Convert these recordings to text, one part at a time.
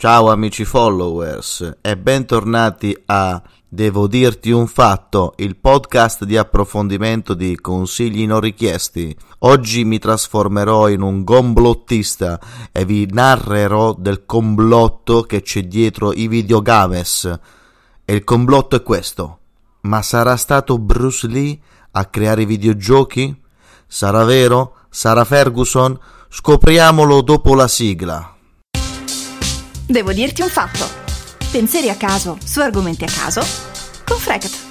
Ciao amici followers e bentornati a Devo dirti un fatto, il podcast di approfondimento di consigli non richiesti. Oggi mi trasformerò in un gomblottista e vi narrerò del complotto che c'è dietro i videogames. E il complotto è questo. Ma sarà stato Bruce Lee a creare i videogiochi? Sarà vero? Sarà Ferguson? Scopriamolo dopo la sigla. Devo dirti un fatto. Pensieri a caso su argomenti a caso con Frecht.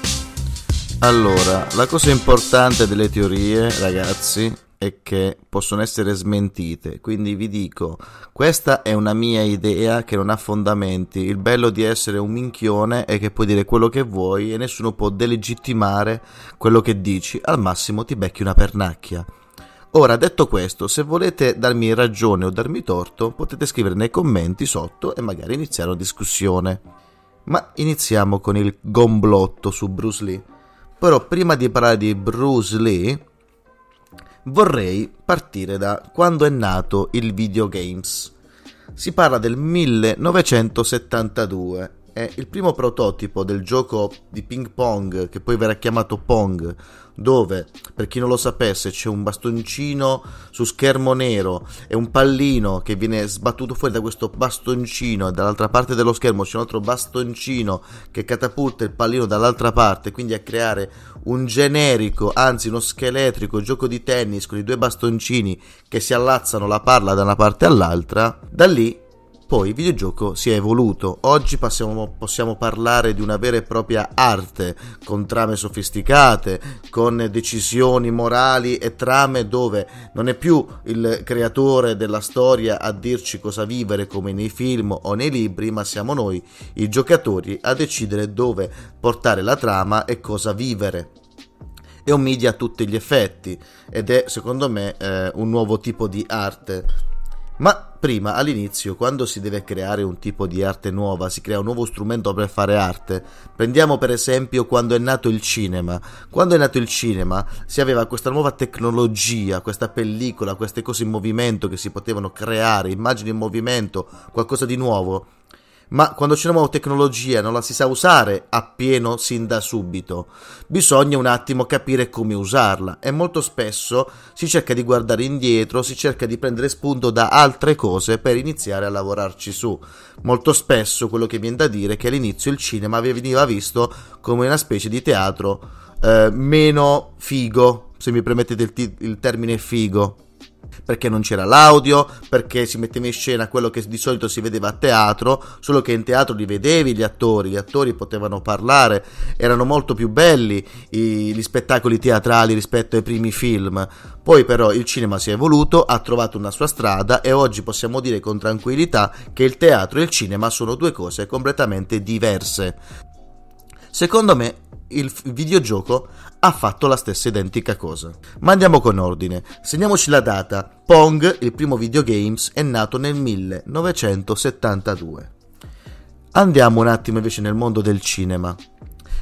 Allora, la cosa importante delle teorie, ragazzi, è che possono essere smentite. Quindi vi dico, questa è una mia idea che non ha fondamenti. Il bello di essere un minchione è che puoi dire quello che vuoi e nessuno può delegittimare quello che dici. Al massimo ti becchi una pernacchia. Ora, detto questo, se volete darmi ragione o darmi torto, potete scrivere nei commenti sotto e magari iniziare una discussione. Ma iniziamo con il gomblotto su Bruce Lee. Però prima di parlare di Bruce Lee, vorrei partire da quando è nato il videogames. Si parla del 1972 è il primo prototipo del gioco di ping pong che poi verrà chiamato Pong, dove per chi non lo sapesse c'è un bastoncino su schermo nero e un pallino che viene sbattuto fuori da questo bastoncino e dall'altra parte dello schermo c'è un altro bastoncino che catapulta il pallino dall'altra parte, quindi a creare un generico, anzi uno scheletrico gioco di tennis con i due bastoncini che si allazzano la palla da una parte all'altra. Da lì poi il videogioco si è evoluto, oggi passiamo, possiamo parlare di una vera e propria arte, con trame sofisticate, con decisioni morali e trame dove non è più il creatore della storia a dirci cosa vivere come nei film o nei libri, ma siamo noi, i giocatori, a decidere dove portare la trama e cosa vivere è un media a tutti gli effetti ed è secondo me eh, un nuovo tipo di arte ma prima, all'inizio, quando si deve creare un tipo di arte nuova, si crea un nuovo strumento per fare arte. Prendiamo per esempio quando è nato il cinema. Quando è nato il cinema si aveva questa nuova tecnologia, questa pellicola, queste cose in movimento che si potevano creare, immagini in movimento, qualcosa di nuovo ma quando c'è una nuova tecnologia non la si sa usare appieno sin da subito. Bisogna un attimo capire come usarla e molto spesso si cerca di guardare indietro, si cerca di prendere spunto da altre cose per iniziare a lavorarci su. Molto spesso quello che viene da dire è che all'inizio il cinema veniva visto come una specie di teatro eh, meno figo, se mi permettete il, t- il termine figo, perché non c'era l'audio, perché si metteva in scena quello che di solito si vedeva a teatro, solo che in teatro li vedevi gli attori, gli attori potevano parlare, erano molto più belli i, gli spettacoli teatrali rispetto ai primi film. Poi però il cinema si è evoluto, ha trovato una sua strada e oggi possiamo dire con tranquillità che il teatro e il cinema sono due cose completamente diverse. Secondo me il videogioco ha fatto la stessa identica cosa. Ma andiamo con ordine. Segniamoci la data. Pong, il primo videogames, è nato nel 1972. Andiamo un attimo invece nel mondo del cinema.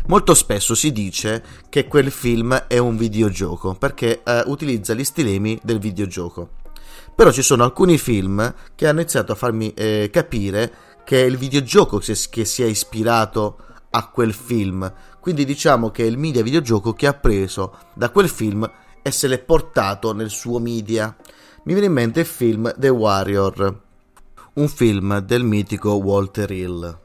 Molto spesso si dice che quel film è un videogioco perché eh, utilizza gli stilemi del videogioco. Però ci sono alcuni film che hanno iniziato a farmi eh, capire che è il videogioco che si è ispirato a a quel film. Quindi diciamo che è il media videogioco che ha preso da quel film e se l'è portato nel suo media. Mi viene in mente il film The Warrior, un film del mitico Walter Hill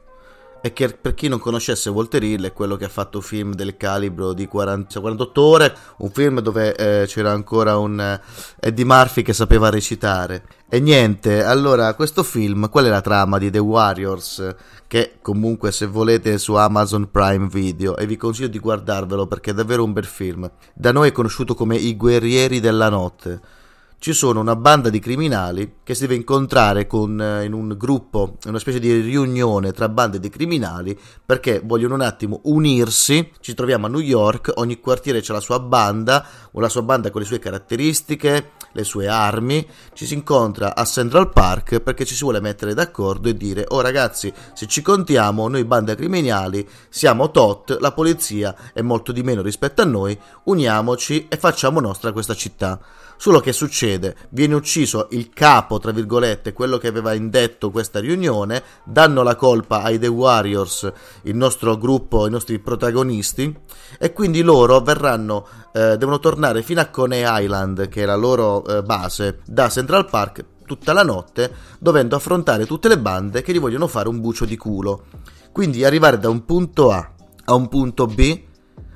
e che per chi non conoscesse Walter Hill è quello che ha fatto un film del calibro di 40, 48 cioè ore, un film dove eh, c'era ancora un eh, Eddie Murphy che sapeva recitare. E niente, allora questo film, qual è la trama di The Warriors? Che comunque se volete su Amazon Prime Video e vi consiglio di guardarvelo perché è davvero un bel film. Da noi è conosciuto come I guerrieri della notte ci sono una banda di criminali che si deve incontrare con, eh, in un gruppo, in una specie di riunione tra bande di criminali perché vogliono un attimo unirsi. Ci troviamo a New York, ogni quartiere c'è la sua banda, o la sua banda con le sue caratteristiche, le sue armi. Ci si incontra a Central Park perché ci si vuole mettere d'accordo e dire: Oh ragazzi, se ci contiamo, noi bande criminali siamo tot, la polizia è molto di meno rispetto a noi, uniamoci e facciamo nostra questa città. Solo che succede, viene ucciso il capo, tra virgolette, quello che aveva indetto questa riunione, danno la colpa ai The Warriors, il nostro gruppo, i nostri protagonisti, e quindi loro verranno, eh, devono tornare fino a Coney Island, che è la loro eh, base, da Central Park tutta la notte, dovendo affrontare tutte le bande che gli vogliono fare un bucio di culo. Quindi arrivare da un punto A a un punto B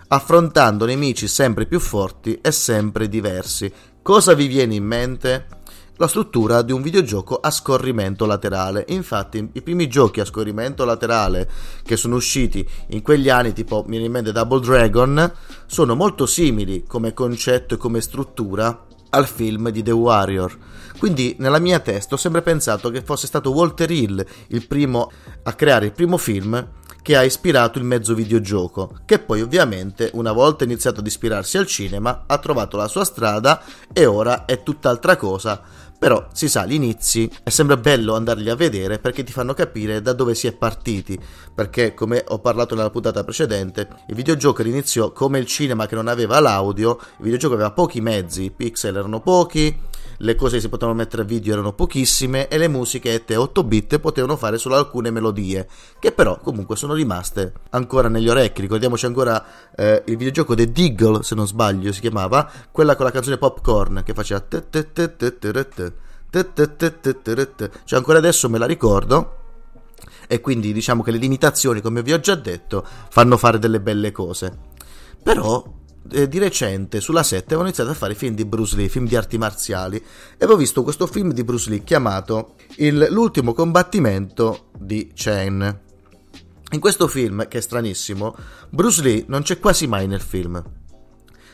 affrontando nemici sempre più forti e sempre diversi, Cosa vi viene in mente? La struttura di un videogioco a scorrimento laterale. Infatti, i primi giochi a scorrimento laterale che sono usciti in quegli anni, tipo mi viene in mente Double Dragon, sono molto simili come concetto e come struttura al film di The Warrior. Quindi nella mia testa ho sempre pensato che fosse stato Walter Hill il primo a creare il primo film che ha ispirato il mezzo videogioco, che poi ovviamente una volta iniziato ad ispirarsi al cinema ha trovato la sua strada e ora è tutt'altra cosa. Però si sa, gli inizi è eh, sempre bello andarli a vedere perché ti fanno capire da dove si è partiti, perché come ho parlato nella puntata precedente, il videogioco all'inizio come il cinema che non aveva l'audio, il videogioco aveva pochi mezzi, i pixel erano pochi, le cose che si potevano mettere a video erano pochissime e le musiche musichette 8 bit potevano fare solo alcune melodie, che però comunque sono rimaste ancora negli orecchi. Ricordiamoci ancora eh, il videogioco The Diggle, se non sbaglio si chiamava, quella con la canzone Popcorn che faceva... Cioè ancora adesso me la ricordo e quindi diciamo che le limitazioni, come vi ho già detto, fanno fare delle belle cose. Però eh, di recente sulla 7 avevo iniziato a fare film di Bruce Lee, film di arti marziali, e avevo visto questo film di Bruce Lee chiamato il, L'ultimo combattimento di Chen. In questo film, che è stranissimo, Bruce Lee non c'è quasi mai nel film.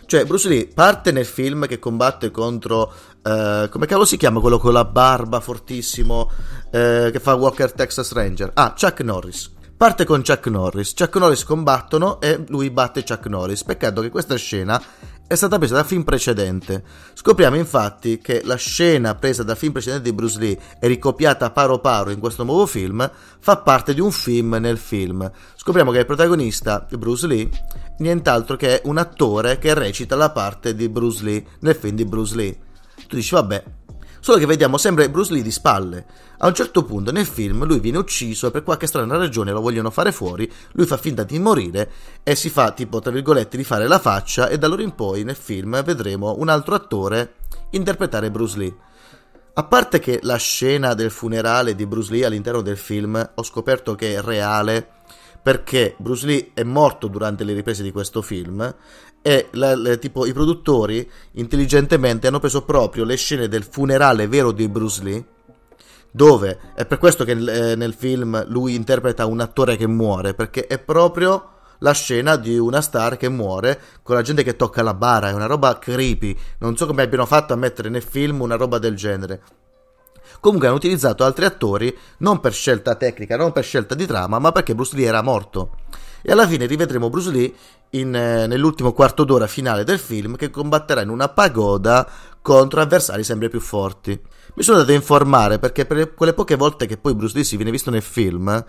Cioè, Bruce Lee parte nel film che combatte contro. Eh, come cavolo si chiama quello con la barba fortissimo eh, che fa Walker Texas Ranger? Ah, Chuck Norris. Parte con Chuck Norris, Chuck Norris combattono e lui batte Chuck Norris. Peccato che questa scena è stata presa da film precedente. Scopriamo infatti che la scena presa da film precedente di Bruce Lee e ricopiata paro paro in questo nuovo film fa parte di un film nel film. Scopriamo che il protagonista, Bruce Lee, nient'altro che un attore che recita la parte di Bruce Lee nel film di Bruce Lee. Tu dici, vabbè, solo che vediamo sempre Bruce Lee di spalle. A un certo punto nel film lui viene ucciso e per qualche strana ragione lo vogliono fare fuori, lui fa finta di morire e si fa tipo tra virgolette di fare la faccia e da allora in poi nel film vedremo un altro attore interpretare Bruce Lee. A parte che la scena del funerale di Bruce Lee all'interno del film ho scoperto che è reale perché Bruce Lee è morto durante le riprese di questo film e la, la, tipo, i produttori intelligentemente hanno preso proprio le scene del funerale vero di Bruce Lee dove è per questo che eh, nel film lui interpreta un attore che muore perché è proprio la scena di una star che muore con la gente che tocca la bara è una roba creepy non so come abbiano fatto a mettere nel film una roba del genere Comunque hanno utilizzato altri attori non per scelta tecnica, non per scelta di trama, ma perché Bruce Lee era morto. E alla fine rivedremo Bruce Lee in, eh, nell'ultimo quarto d'ora finale del film che combatterà in una pagoda contro avversari sempre più forti. Mi sono andato a informare perché per quelle poche volte che poi Bruce Lee si viene visto nel film,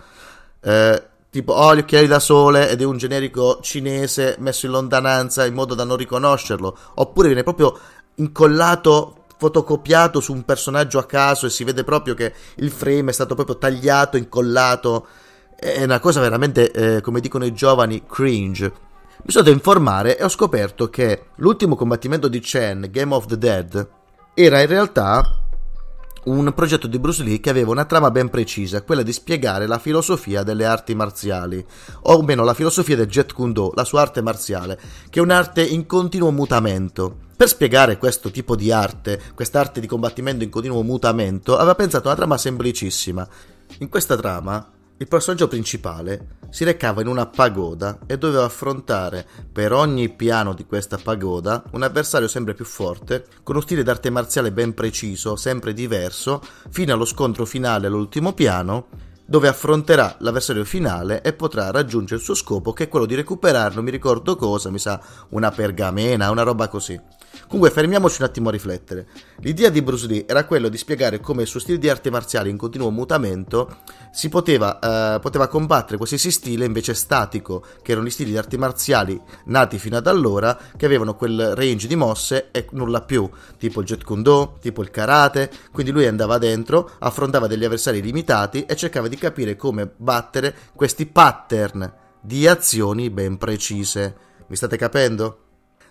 eh, tipo ho oh, gli occhiali da sole ed è un generico cinese messo in lontananza in modo da non riconoscerlo, oppure viene proprio incollato fotocopiato su un personaggio a caso e si vede proprio che il frame è stato proprio tagliato, incollato. È una cosa veramente, eh, come dicono i giovani, cringe. Mi sono andato informare e ho scoperto che l'ultimo combattimento di Chen, Game of the Dead, era in realtà un progetto di Bruce Lee che aveva una trama ben precisa, quella di spiegare la filosofia delle arti marziali, o almeno la filosofia del Jet Do, la sua arte marziale, che è un'arte in continuo mutamento. Per spiegare questo tipo di arte, quest'arte di combattimento in continuo mutamento, aveva pensato a una trama semplicissima. In questa trama il personaggio principale si recava in una pagoda e doveva affrontare per ogni piano di questa pagoda un avversario sempre più forte, con uno stile d'arte marziale ben preciso, sempre diverso, fino allo scontro finale all'ultimo piano, dove affronterà l'avversario finale e potrà raggiungere il suo scopo che è quello di recuperarlo, mi ricordo cosa, mi sa una pergamena, una roba così. Comunque fermiamoci un attimo a riflettere. L'idea di Bruce Lee era quella di spiegare come il suo stile di arte marziale in continuo mutamento si poteva, eh, poteva combattere qualsiasi stile invece statico, che erano gli stili di arti marziali nati fino ad allora, che avevano quel range di mosse e nulla più, tipo il Jet Kundo, tipo il karate, quindi lui andava dentro, affrontava degli avversari limitati e cercava di capire come battere questi pattern di azioni ben precise. Mi state capendo?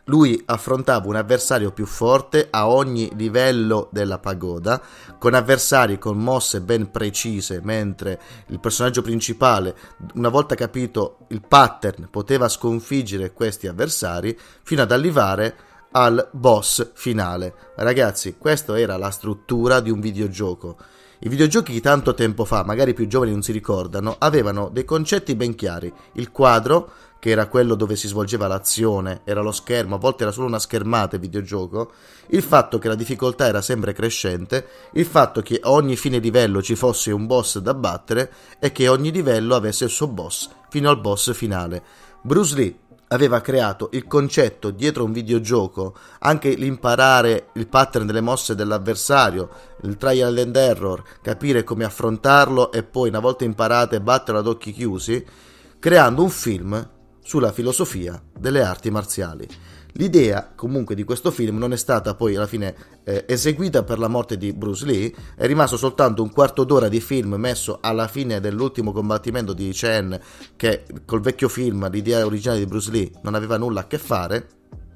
lui affrontava un avversario più forte a ogni livello della pagoda, con avversari con mosse ben precise, mentre il personaggio principale, una volta capito il pattern, poteva sconfiggere questi avversari, fino ad arrivare al boss finale. Ragazzi, questa era la struttura di un videogioco. I videogiochi di tanto tempo fa, magari più giovani non si ricordano, avevano dei concetti ben chiari. Il quadro, che era quello dove si svolgeva l'azione, era lo schermo, a volte era solo una schermata il videogioco, il fatto che la difficoltà era sempre crescente, il fatto che a ogni fine livello ci fosse un boss da battere e che ogni livello avesse il suo boss, fino al boss finale. Bruce Lee aveva creato il concetto dietro un videogioco, anche l'imparare il pattern delle mosse dell'avversario, il trial and error, capire come affrontarlo e poi una volta imparate batterlo ad occhi chiusi, creando un film sulla filosofia delle arti marziali. L'idea comunque di questo film non è stata poi alla fine eh, eseguita per la morte di Bruce Lee, è rimasto soltanto un quarto d'ora di film messo alla fine dell'ultimo combattimento di Chen che col vecchio film, l'idea originale di Bruce Lee, non aveva nulla a che fare.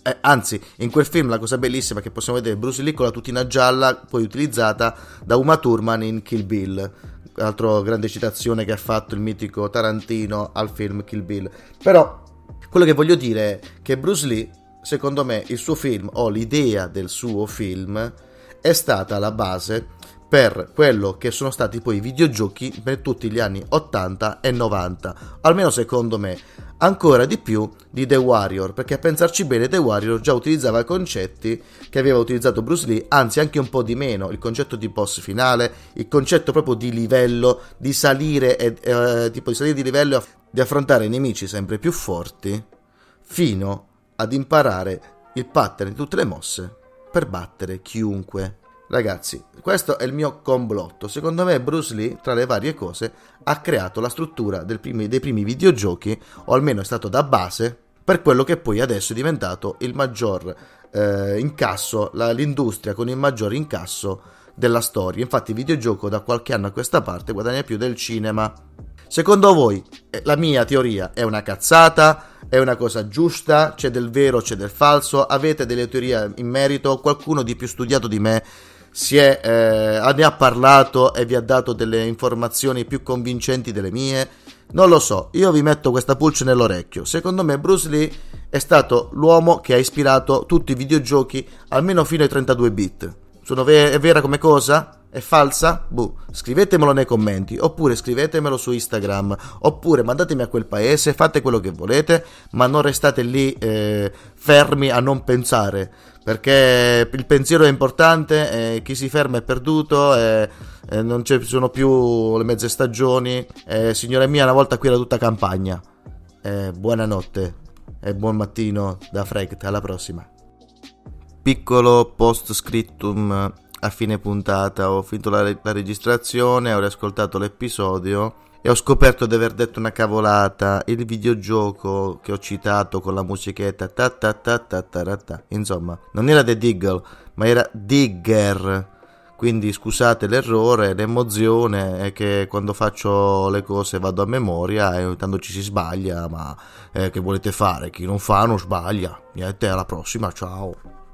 Eh, anzi, in quel film la cosa bellissima è che possiamo vedere Bruce Lee con la tutina gialla poi utilizzata da Uma Thurman in Kill Bill Altra grande citazione che ha fatto il mitico Tarantino al film Kill Bill. Però quello che voglio dire è che Bruce Lee secondo me il suo film o l'idea del suo film è stata la base per quello che sono stati poi i videogiochi per tutti gli anni 80 e 90, almeno secondo me, ancora di più di The Warrior, perché a pensarci bene The Warrior già utilizzava concetti che aveva utilizzato Bruce Lee, anzi anche un po' di meno, il concetto di boss finale, il concetto proprio di livello, di salire, e, eh, tipo di salire di livello, di affrontare nemici sempre più forti, fino ad imparare il pattern di tutte le mosse per battere chiunque. Ragazzi, questo è il mio complotto. Secondo me Bruce Lee, tra le varie cose, ha creato la struttura primi, dei primi videogiochi, o almeno è stato da base, per quello che poi adesso è diventato il maggior eh, incasso, la, l'industria con il maggior incasso della storia. Infatti il videogioco da qualche anno a questa parte guadagna più del cinema. Secondo voi eh, la mia teoria è una cazzata? È una cosa giusta? C'è del vero, c'è del falso? Avete delle teorie in merito? Qualcuno di più studiato di me si è, eh, ne ha parlato e vi ha dato delle informazioni più convincenti delle mie? Non lo so, io vi metto questa pulce nell'orecchio. Secondo me Bruce Lee è stato l'uomo che ha ispirato tutti i videogiochi almeno fino ai 32 bit. Sono ver- è vera come cosa? È falsa? Boh, scrivetemelo nei commenti, oppure scrivetemelo su Instagram, oppure mandatemi a quel paese, fate quello che volete, ma non restate lì eh, fermi a non pensare, perché il pensiero è importante, eh, chi si ferma è perduto, eh, non ci sono più le mezze stagioni, signora mia, una volta qui era tutta campagna. buonanotte e buon mattino da Fregt, alla prossima. Piccolo post scriptum a fine puntata ho finito la, la registrazione, ho riascoltato l'episodio e ho scoperto di aver detto una cavolata. Il videogioco che ho citato con la musichetta ta ta ta ta ta ta, ta. insomma, non era The Diggle, ma era Digger. Quindi scusate l'errore, l'emozione è che quando faccio le cose vado a memoria e ogni tanto ci si sbaglia, ma eh, che volete fare? Chi non fa non sbaglia. Niente, alla prossima, ciao.